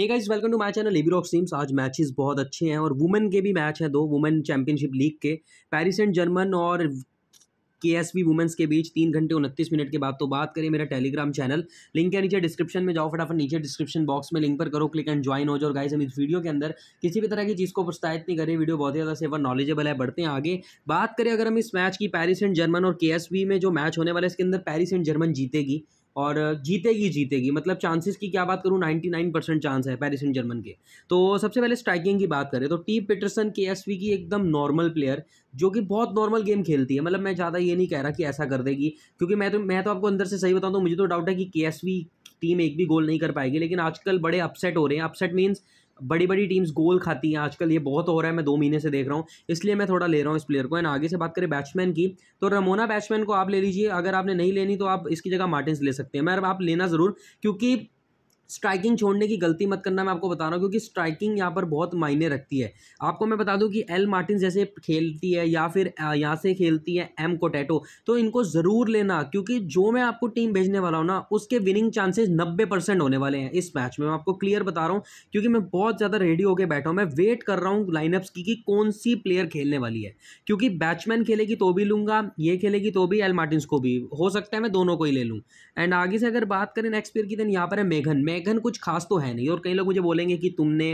hey guys welcome to my channel Libby of Sims आज matches बहुत अच्छे हैं और वुमेन के भी मैच हैं दो वुमेन चैंपियनशिप लीग के पेरिस एंड जर्मन और के एस वी वुमेंस के बीच तीन घंटे उनतीस मिनट के बाद तो बात करें मेरा टेलीग्राम चैनल लिंक के नीचे डिस्क्रिप्शन में जाओ फटाफट नीचे डिस्क्रिप्शन बॉक्स में लिंक पर करो क्लिक एंड ज्वाइन हो जाओ गाइस हम इस वीडियो के अंदर किसी भी तरह की चीज़ को प्रस्तावित नहीं करें वीडियो बहुत ही ज़्यादा सेवर नॉलेजेबल है बढ़ते हैं आगे बात करें अगर हम इस मैच की पैरिस एंड जर्मन और के में जो मैच होने वाला है इसके अंदर पैरिस एंड जर्मन जीतेगी और जीतेगी जीतेगी मतलब चांसेस की क्या बात करूँ 99 परसेंट चांस है पैरिस एंड जर्मन के तो सबसे पहले स्ट्राइकिंग की बात करें तो टी पीटरसन के एस की एकदम नॉर्मल प्लेयर जो कि बहुत नॉर्मल गेम खेलती है मतलब मैं ज़्यादा ये नहीं कह रहा कि ऐसा कर देगी क्योंकि मैं तो मैं तो आपको अंदर से सही बताऊँ तो मुझे तो डाउट है कि के टीम एक भी गोल नहीं कर पाएगी लेकिन आजकल बड़े अपसेट हो रहे हैं अपसेट मीन्स बड़ी बड़ी टीम्स गोल खाती हैं आजकल ये बहुत हो रहा है मैं दो महीने से देख रहा हूँ इसलिए मैं थोड़ा ले रहा हूँ इस प्लेयर को एंड आगे से बात करें बैट्समैन की तो रमोना बैट्समैन को आप ले लीजिए अगर आपने नहीं लेनी तो आप इसकी जगह मार्टिन ले सकते हैं मैं आप लेना ज़रूर क्योंकि स्ट्राइकिंग छोड़ने की गलती मत करना मैं आपको बता रहा हूँ क्योंकि स्ट्राइकिंग यहाँ पर बहुत मायने रखती है आपको मैं बता दूँ कि एल मार्टिन जैसे खेलती है या फिर यहाँ से खेलती है एम कोटेटो तो इनको ज़रूर लेना क्योंकि जो मैं आपको टीम भेजने वाला हूँ ना उसके विनिंग चांसेज नब्बे परसेंट होने वाले हैं इस मैच में मैं आपको क्लियर बता रहा हूँ क्योंकि मैं बहुत ज़्यादा रेडी होकर बैठा हूँ मैं वेट कर रहा हूँ लाइनअप्स की कि कौन सी प्लेयर खेलने वाली है क्योंकि बैट्समैन खेलेगी तो भी लूँगा ये खेलेगी तो भी एल मार्टिन को भी हो सकता है मैं दोनों को ही ले लूँ एंड आगे से अगर बात करें नेक्स्ट प्लेयर की देन यहाँ पर है मेघन में मेघन कुछ खास तो है नहीं और कई लोग मुझे बोलेंगे कि तुमने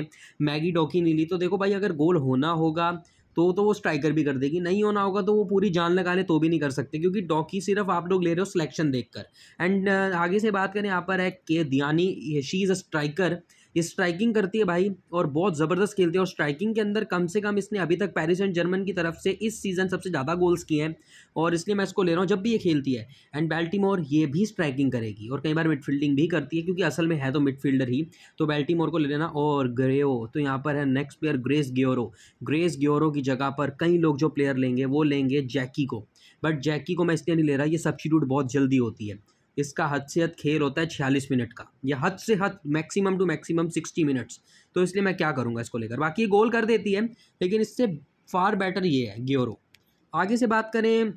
मैगी डॉकी नहीं ली तो देखो भाई अगर गोल होना होगा तो तो वो स्ट्राइकर भी कर देगी नहीं होना होगा तो वो पूरी जान लगा ले तो भी नहीं कर सकते क्योंकि डॉकी सिर्फ आप लोग ले रहे हो सिलेक्शन देखकर एंड आगे से बात करें यहाँ पर है के Diani she is a striker striking करती है भाई और बहुत ज़बरदस्त खेलती है और स्ट्राइकिंग के अंदर कम से कम इसने अभी तक पेरिस एंड जर्मन की तरफ से इस सीज़न सबसे ज़्यादा गोल्स किए हैं और इसलिए मैं इसको ले रहा हूँ जब भी ये खेलती है एंड बेल्टीमोर ये भी स्ट्राइकिंग करेगी और कई बार मिडफील्डिंग भी करती है क्योंकि असल में है तो मिडफील्डर ही तो बेल्टीमोर को ले लेना और ग्रेओ तो यहाँ पर है next player Grace Geyoro Grace Geyoro की जगह पर कई लोग जो प्लेयर लेंगे वो लेंगे जैकी को बट जैकी को मैं इसलिए नहीं ले रहा ये सब्सिट्यूट बहुत जल्दी होती है इसका हद से हद खेल होता है छियालीस मिनट का या हद से हद maximum to maximum sixty minutes तो इसलिए मैं क्या करूँगा इसको लेकर बाकी ये गोल कर देती है लेकिन इससे फार बेटर ये है ग्योरो आगे से बात करें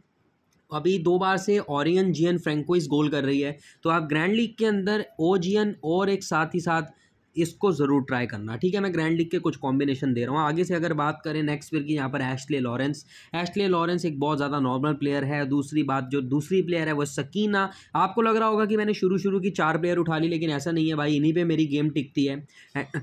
अभी दो बार से ओरियन जियन फ्रेंकोइस गोल कर रही है तो आप ग्रैंड लीग के अंदर ओ जियन और एक साथ ही साथ इसको ज़रूर ट्राई करना ठीक है मैं ग्रैंड लीग के कुछ कॉम्बिनेशन दे रहा हूँ आगे से अगर बात करें नेक्स्ट फिर की यहाँ पर एशले लॉरेंस एशले लॉरेंस एक बहुत ज़्यादा नॉर्मल प्लेयर है दूसरी बात जो दूसरी प्लेयर है वो सकीना आपको लग रहा होगा कि मैंने शुरू शुरू की चार प्लेयर उठा ली लेकिन ऐसा नहीं है भाई इन्हीं पर मेरी गेम टिकती है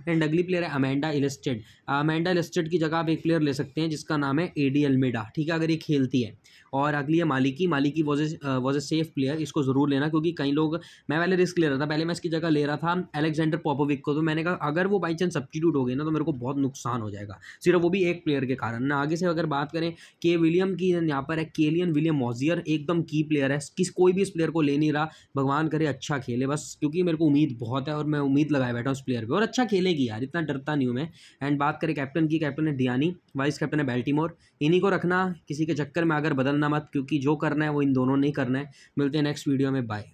एंड अगली प्लेयर है अमेंडा इलेस्टेड अमेंडा इलेस्टेड की जगह आप एक प्लेयर ले सकते हैं जिसका नाम है ए डी अलमेडा ठीक है अगर ये खेलती है और अगली है Maliki Maliki was a was a safe player इसको ज़रूर लेना क्योंकि कई लोग मैं पहले रिस्क ले रहा था पहले मैं इसकी जगह ले रहा था एलेक्जेंडर पॉपोविक को तो मैंने कहा अगर वो बाई चांस सब्सिट्यूट हो गए ना तो मेरे को बहुत नुकसान हो जाएगा सिर्फ वो भी एक प्लेयर के कारण ना आगे से अगर बात करें के विलियम की यहाँ पर है केलियन विलियम मॉजियर एकदम की प्लेयर है किस कोई भी इस प्लेयर को ले नहीं रहा भगवान करे अच्छा खेले बस क्योंकि मेरे को उम्मीद बहुत है और मैं उम्मीद लगाए बैठा उस प्लेयर पर और अच्छा खेलेगी यार इतना डरता नहीं हूँ मैं एंड बात करें कैप्टन की कैप्टन है डियानी वाइस कैप्टन है बेल्टीमोर इन्हीं को रखना किसी के चक्कर में अगर बदलना मत क्योंकि जो करना है वो इन दोनों नहीं करना है मिलते हैं नेक्स्ट वीडियो में बाय